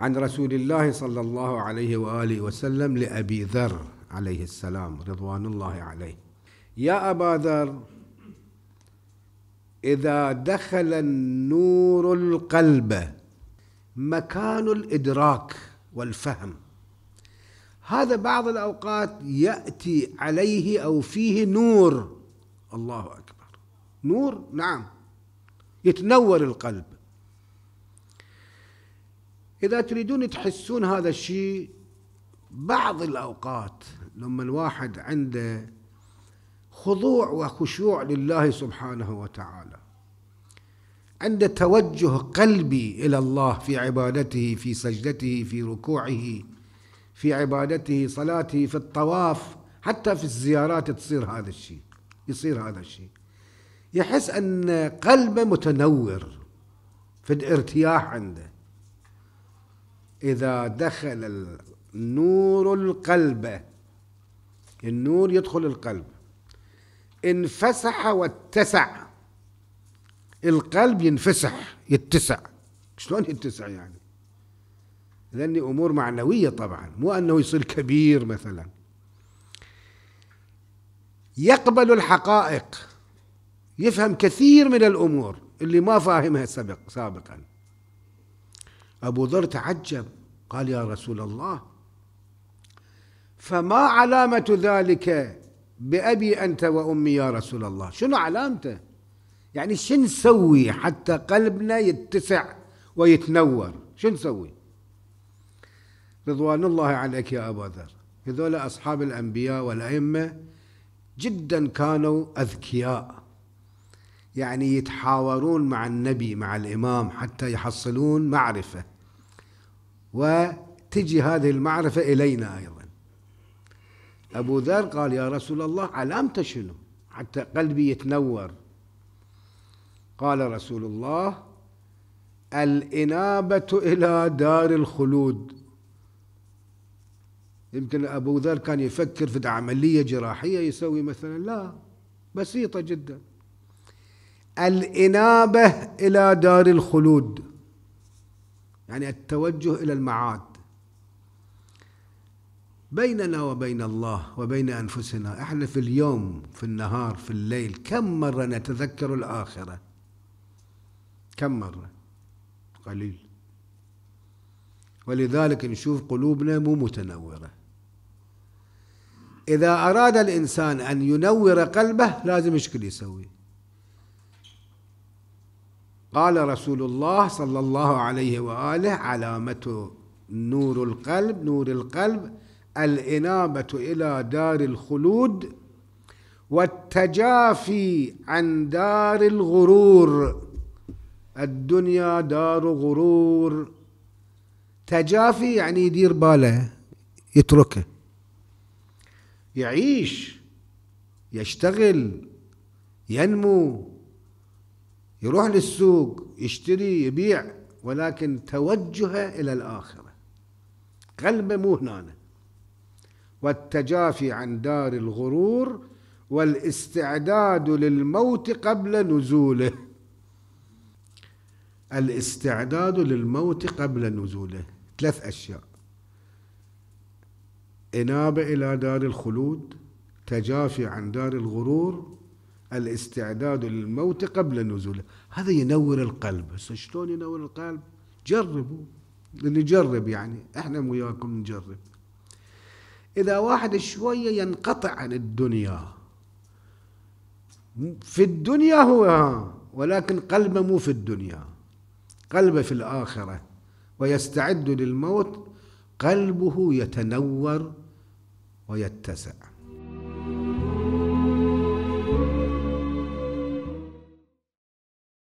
عن رسول الله صلى الله عليه واله وسلم لابي ذر عليه السلام رضوان الله عليه يا ابا ذر اذا دخل النور القلب مكان الادراك والفهم هذا بعض الاوقات ياتي عليه او فيه نور الله اكبر نور نعم يتنور القلب إذا تريدون تحسون هذا الشيء بعض الأوقات لما الواحد عنده خضوع وخشوع لله سبحانه وتعالى عنده توجه قلبي إلى الله في عبادته في سجدته في ركوعه في عبادته صلاته في الطواف حتى في الزيارات تصير هذا الشيء يصير هذا الشيء يحس أن قلبه متنور في الارتياح عنده إذا دخل النور القلب النور يدخل القلب انفسح واتسع القلب ينفسح يتسع شلون يتسع يعني لأن أمور معنوية طبعا مو أنه يصير كبير مثلا يقبل الحقائق يفهم كثير من الأمور اللي ما فاهمها سبق سابقا أبو ذر تعجب قال يا رسول الله فما علامة ذلك بأبي أنت وأمي يا رسول الله شنو علامته يعني شو نسوي حتى قلبنا يتسع ويتنور شو نسوي رضوان الله عليك يا أبا ذر هذول أصحاب الأنبياء والأئمة جدا كانوا أذكياء يعني يتحاورون مع النبي مع الإمام حتى يحصلون معرفة وتجي هذه المعرفة إلينا أيضا أبو ذر قال يا رسول الله علامته شنو حتى قلبي يتنور قال رسول الله الإنابة إلى دار الخلود يمكن أبو ذر كان يفكر في عملية جراحية يسوي مثلا لا بسيطة جدا الإنابة إلى دار الخلود يعني التوجه إلى المعاد بيننا وبين الله وبين أنفسنا إحنا في اليوم في النهار في الليل كم مرة نتذكر الآخرة كم مرة قليل ولذلك نشوف قلوبنا مو متنورة إذا أراد الإنسان أن ينور قلبه لازم إيش يسوي قال رسول الله صلى الله عليه وآله علامة نور القلب نور القلب الإنابة إلى دار الخلود والتجافي عن دار الغرور الدنيا دار غرور تجافي يعني يدير باله يتركه يعيش يشتغل ينمو يروح للسوق يشتري يبيع ولكن توجهه إلى الآخرة قلبه مو هنا والتجافي عن دار الغرور والاستعداد للموت قبل نزوله الاستعداد للموت قبل نزوله ثلاث أشياء إنابة إلى دار الخلود تجافي عن دار الغرور الاستعداد للموت قبل نزوله هذا ينور القلب هسه شلون ينور القلب جربوا اللي يعني احنا وياكم نجرب اذا واحد شويه ينقطع عن الدنيا في الدنيا هو ولكن قلبه مو في الدنيا قلبه في الاخره ويستعد للموت قلبه يتنور ويتسع